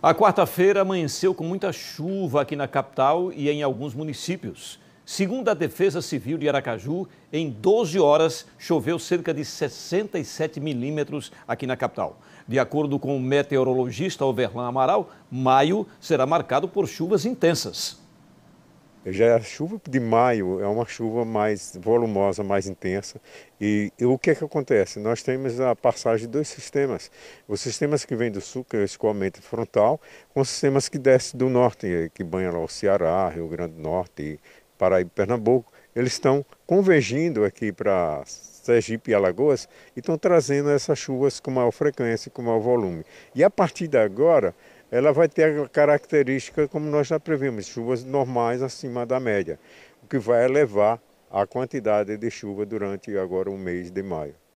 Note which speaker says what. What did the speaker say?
Speaker 1: A quarta-feira amanheceu com muita chuva aqui na capital e em alguns municípios. Segundo a Defesa Civil de Aracaju, em 12 horas choveu cerca de 67 milímetros aqui na capital. De acordo com o meteorologista Overlan Amaral, maio será marcado por chuvas intensas.
Speaker 2: Já a chuva de maio é uma chuva mais volumosa, mais intensa. E, e o que é que acontece? Nós temos a passagem de dois sistemas. Os sistemas que vêm do sul, que é o escoamento frontal, com os sistemas que descem do norte, eh, que banham lá o Ceará, Rio Grande do Norte, Paraíba e Pernambuco. Eles estão convergindo aqui para Sergipe e Alagoas e estão trazendo essas chuvas com maior frequência, com maior volume. E a partir de agora, ela vai ter a característica, como nós já previmos, chuvas normais acima da média, o que vai elevar a quantidade de chuva durante agora o mês de maio.